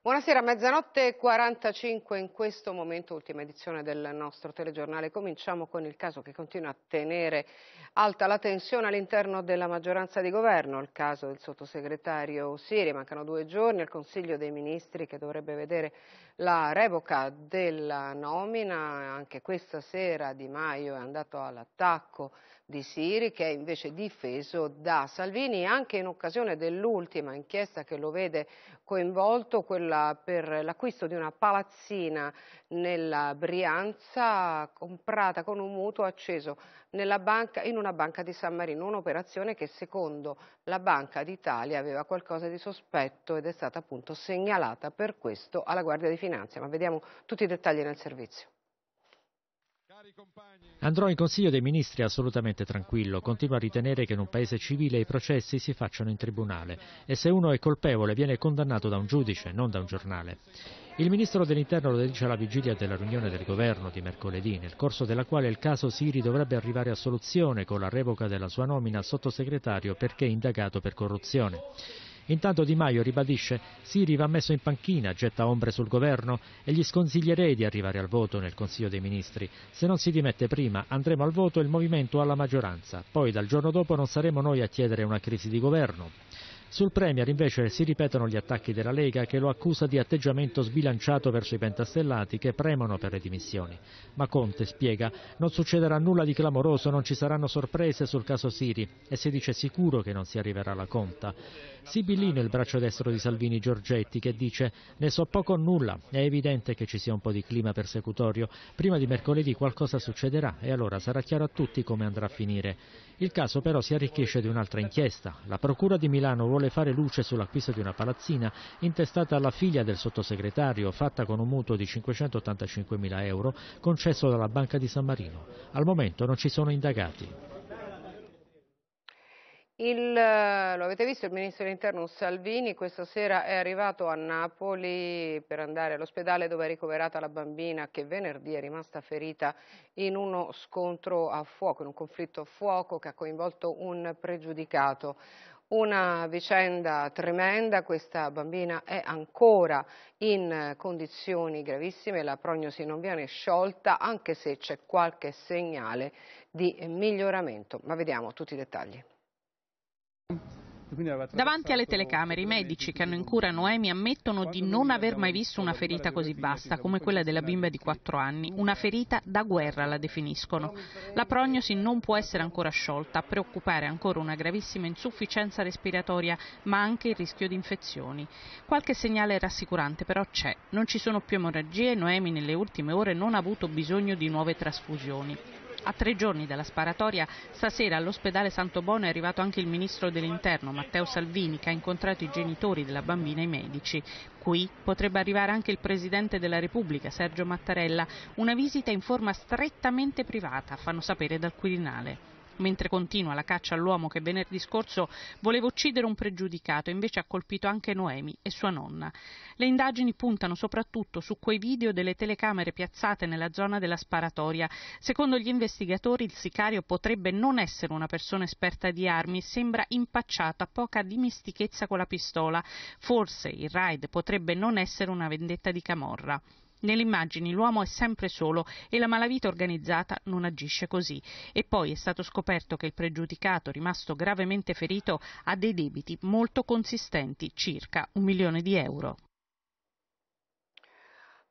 Buonasera, mezzanotte 45 in questo momento, ultima edizione del nostro telegiornale. Cominciamo con il caso che continua a tenere alta la tensione all'interno della maggioranza di governo, il caso del sottosegretario Siri. Mancano due giorni al Consiglio dei Ministri che dovrebbe vedere la revoca della nomina. Anche questa sera Di Maio è andato all'attacco di Siri che è invece difeso da Salvini anche in occasione dell'ultima inchiesta che lo vede coinvolto, quella per l'acquisto di una palazzina nella Brianza comprata con un mutuo acceso banca, in una banca di San Marino, un'operazione che secondo la Banca d'Italia aveva qualcosa di sospetto ed è stata appunto segnalata per questo alla Guardia di Finanza, ma vediamo tutti i dettagli nel servizio. Andrò in Consiglio dei Ministri assolutamente tranquillo, continuo a ritenere che in un paese civile i processi si facciano in tribunale e se uno è colpevole viene condannato da un giudice, non da un giornale. Il ministro dell'Interno lo dice alla vigilia della riunione del governo di mercoledì, nel corso della quale il caso Siri dovrebbe arrivare a soluzione con la revoca della sua nomina a sottosegretario perché indagato per corruzione. Intanto Di Maio ribadisce Siri va messo in panchina, getta ombre sul governo e gli sconsiglierei di arrivare al voto nel Consiglio dei Ministri. Se non si dimette prima andremo al voto e il movimento alla maggioranza. Poi dal giorno dopo non saremo noi a chiedere una crisi di governo. Sul Premier invece si ripetono gli attacchi della Lega che lo accusa di atteggiamento sbilanciato verso i pentastellati che premono per le dimissioni. Ma Conte spiega non succederà nulla di clamoroso, non ci saranno sorprese sul caso Siri e si dice sicuro che non si arriverà alla conta. Sibillino il braccio destro di Salvini Giorgetti che dice ne so poco o nulla, è evidente che ci sia un po' di clima persecutorio, prima di mercoledì qualcosa succederà e allora sarà chiaro a tutti come andrà a finire. Il caso però si arricchisce di un'altra inchiesta. La Procura di Milano vuole fare luce sull'acquisto di una palazzina intestata alla figlia del sottosegretario, fatta con un mutuo di 585 mila euro concesso dalla Banca di San Marino. Al momento non ci sono indagati. Il, lo avete visto, il ministro dell'interno Salvini questa sera è arrivato a Napoli per andare all'ospedale dove è ricoverata la bambina che venerdì è rimasta ferita in uno scontro a fuoco, in un conflitto a fuoco che ha coinvolto un pregiudicato. Una vicenda tremenda, questa bambina è ancora in condizioni gravissime, la prognosi non viene sciolta anche se c'è qualche segnale di miglioramento, ma vediamo tutti i dettagli. Davanti alle telecamere i medici che hanno in cura Noemi ammettono di non aver mai visto una ferita così vasta come quella della bimba di 4 anni, una ferita da guerra la definiscono. La prognosi non può essere ancora sciolta, a preoccupare ancora una gravissima insufficienza respiratoria ma anche il rischio di infezioni. Qualche segnale rassicurante però c'è, non ci sono più emorragie e Noemi nelle ultime ore non ha avuto bisogno di nuove trasfusioni. A tre giorni dalla sparatoria, stasera all'ospedale Santo Bono è arrivato anche il ministro dell'interno Matteo Salvini che ha incontrato i genitori della bambina e i medici. Qui potrebbe arrivare anche il Presidente della Repubblica Sergio Mattarella, una visita in forma strettamente privata, fanno sapere dal Quirinale. Mentre continua la caccia all'uomo che venerdì scorso voleva uccidere un pregiudicato, invece ha colpito anche Noemi e sua nonna. Le indagini puntano soprattutto su quei video delle telecamere piazzate nella zona della sparatoria. Secondo gli investigatori il sicario potrebbe non essere una persona esperta di armi e sembra impacciato a poca dimistichezza con la pistola. Forse il raid potrebbe non essere una vendetta di Camorra. Nelle immagini l'uomo è sempre solo e la malavita organizzata non agisce così. E poi è stato scoperto che il pregiudicato rimasto gravemente ferito ha dei debiti molto consistenti, circa un milione di euro.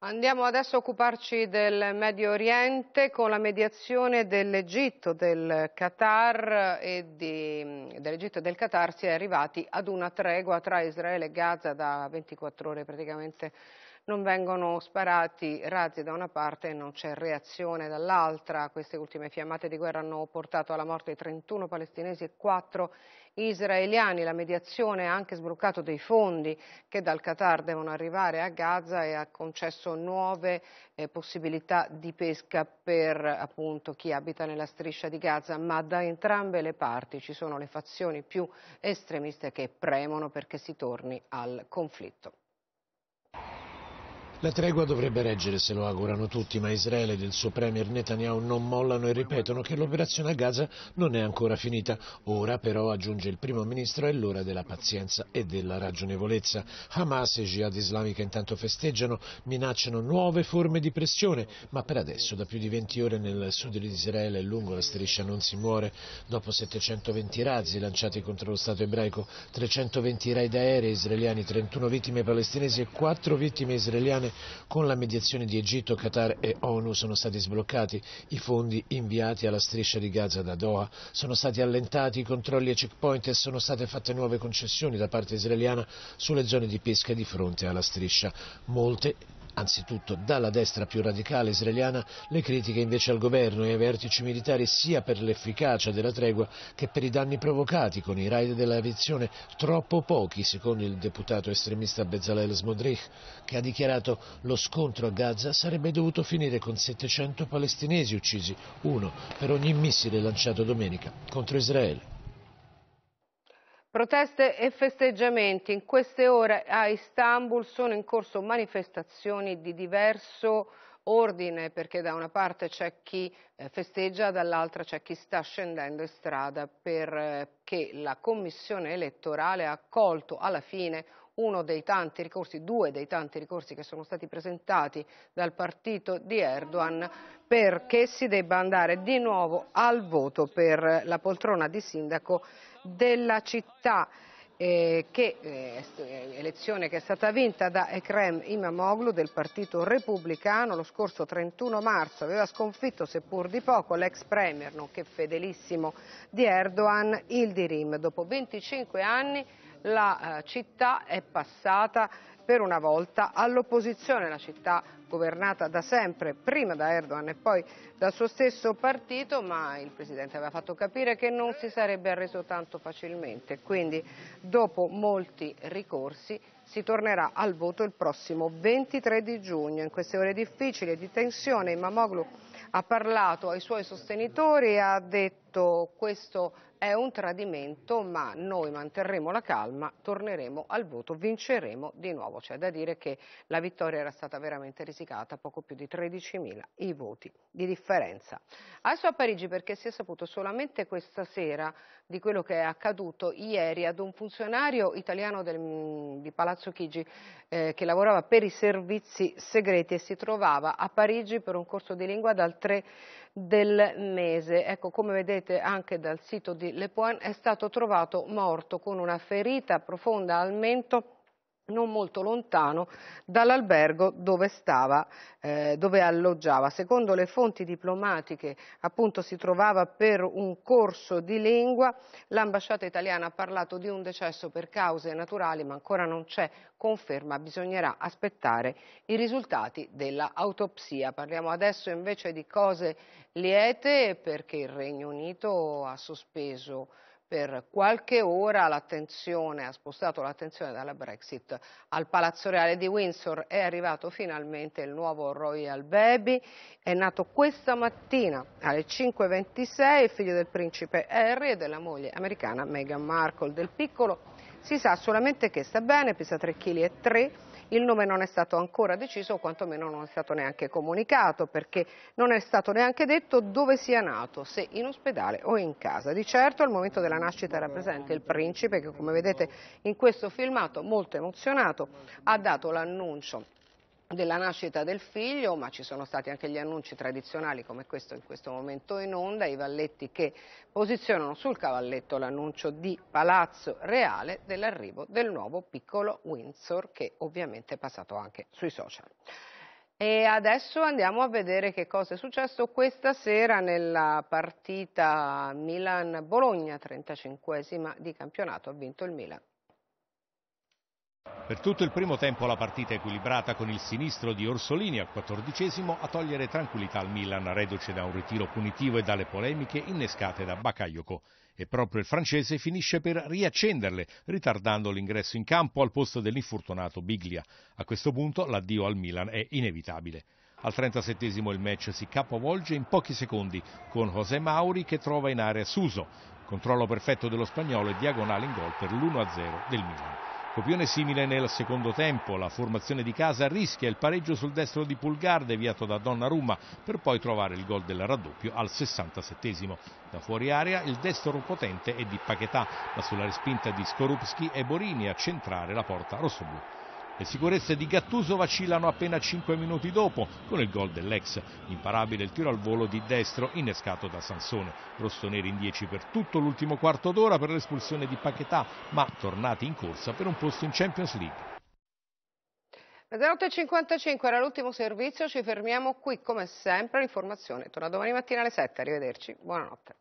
Andiamo adesso a occuparci del Medio Oriente con la mediazione dell'Egitto, del Qatar e dell'Egitto e del Qatar si è arrivati ad una tregua tra Israele e Gaza da 24 ore praticamente non vengono sparati razzi da una parte e non c'è reazione dall'altra. Queste ultime fiammate di guerra hanno portato alla morte di 31 palestinesi e 4 israeliani. La mediazione ha anche sbloccato dei fondi che dal Qatar devono arrivare a Gaza e ha concesso nuove eh, possibilità di pesca per appunto, chi abita nella striscia di Gaza, ma da entrambe le parti ci sono le fazioni più estremiste che premono perché si torni al conflitto. La tregua dovrebbe reggere se lo augurano tutti, ma Israele ed il suo premier Netanyahu non mollano e ripetono che l'operazione a Gaza non è ancora finita. Ora però, aggiunge il primo ministro, è l'ora della pazienza e della ragionevolezza. Hamas e Jihad Islamica intanto festeggiano, minacciano nuove forme di pressione, ma per adesso da più di 20 ore nel sud di Israele e lungo la striscia non si muore. Dopo 720 razzi lanciati contro lo Stato ebraico, 320 raid aerei israeliani, 31 vittime palestinesi e 4 vittime israeliane internazionale, con la mediazione di Egitto, Qatar e ONU sono stati sbloccati i fondi inviati alla striscia di Gaza da Doha, sono stati allentati i controlli ai checkpoint e sono state fatte nuove concessioni da parte israeliana sulle zone di pesca di fronte alla striscia. Molte Anzitutto dalla destra più radicale israeliana le critiche invece al governo e ai vertici militari sia per l'efficacia della tregua che per i danni provocati con i raid dell'aviazione troppo pochi, secondo il deputato estremista Bezalel Smodrich, che ha dichiarato lo scontro a Gaza sarebbe dovuto finire con 700 palestinesi uccisi, uno per ogni missile lanciato domenica contro Israele. Proteste e festeggiamenti. In queste ore a Istanbul sono in corso manifestazioni di diverso ordine perché da una parte c'è chi eh, festeggia, dall'altra c'è chi sta scendendo in strada perché eh, la commissione elettorale ha accolto alla fine uno dei tanti ricorsi, due dei tanti ricorsi che sono stati presentati dal partito di Erdogan perché si debba andare di nuovo al voto per la poltrona di sindaco della città. Eh, che, eh, elezione che è stata vinta da Ekrem Imamoglu del partito repubblicano lo scorso 31 marzo aveva sconfitto seppur di poco l'ex premier nonché fedelissimo di Erdogan Ildirim dopo 25 anni la eh, città è passata per una volta all'opposizione, la città governata da sempre, prima da Erdogan e poi dal suo stesso partito, ma il Presidente aveva fatto capire che non si sarebbe arreso tanto facilmente, quindi dopo molti ricorsi si tornerà al voto il prossimo 23 di giugno. In queste ore difficili e di tensione Imamoglu ha parlato ai suoi sostenitori e ha detto detto questo è un tradimento, ma noi manterremo la calma, torneremo al voto, vinceremo di nuovo. C'è da dire che la vittoria era stata veramente risicata, poco più di 13.000 i voti di differenza. Adesso a Parigi perché si è saputo solamente questa sera di quello che è accaduto ieri ad un funzionario italiano del, mm, di Palazzo Chigi eh, che lavorava per i servizi segreti e si trovava a Parigi per un corso di lingua dal 3 del mese. Ecco, come vedete proveniente anche dal sito di Le Poen, è stato trovato morto con una ferita profonda al mento non molto lontano dall'albergo dove, eh, dove alloggiava. Secondo le fonti diplomatiche appunto, si trovava per un corso di lingua, l'ambasciata italiana ha parlato di un decesso per cause naturali ma ancora non c'è conferma, bisognerà aspettare i risultati dell'autopsia. Parliamo adesso invece di cose liete perché il Regno Unito ha sospeso per qualche ora l'attenzione, ha spostato l'attenzione dalla Brexit al Palazzo Reale di Windsor. È arrivato finalmente il nuovo Royal Baby, è nato questa mattina alle 5.26, figlio del principe Harry e della moglie americana Meghan Markle. Del piccolo si sa solamente che sta bene, pesa 3,3 kg, il nome non è stato ancora deciso o quantomeno non è stato neanche comunicato perché non è stato neanche detto dove sia nato, se in ospedale o in casa. Di certo al momento della nascita era presente il principe che come vedete in questo filmato molto emozionato ha dato l'annuncio della nascita del figlio, ma ci sono stati anche gli annunci tradizionali come questo in questo momento in onda, i valletti che posizionano sul cavalletto l'annuncio di Palazzo Reale dell'arrivo del nuovo piccolo Windsor che ovviamente è passato anche sui social. E adesso andiamo a vedere che cosa è successo questa sera nella partita Milan-Bologna, 35esima di campionato, ha vinto il Milan per tutto il primo tempo la partita è equilibrata con il sinistro di Orsolini al quattordicesimo a togliere tranquillità al Milan, reduce da un ritiro punitivo e dalle polemiche innescate da Bakayoko. E proprio il francese finisce per riaccenderle, ritardando l'ingresso in campo al posto dell'infortunato Biglia. A questo punto l'addio al Milan è inevitabile. Al 37 il match si capovolge in pochi secondi con José Mauri che trova in area Suso. Controllo perfetto dello spagnolo e diagonale in gol per l'1-0 del Milan. Copione simile nel secondo tempo, la formazione di casa rischia il pareggio sul destro di Pulgar deviato da Donnarumma per poi trovare il gol del raddoppio al 67 Da fuori area il destro potente è di Paquetà, ma sulla respinta di Skorupski e Borini a centrare la porta rossoblù. Le sicurezze di Gattuso vacillano appena 5 minuti dopo con il gol dell'ex. Imparabile il tiro al volo di destro innescato da Sansone. Rossoneri in 10 per tutto l'ultimo quarto d'ora per l'espulsione di Paquetà, ma tornati in corsa per un posto in Champions League. Mezzanotte 55 era l'ultimo servizio, ci fermiamo qui come sempre, l'informazione torna domani mattina alle 7, arrivederci, buonanotte.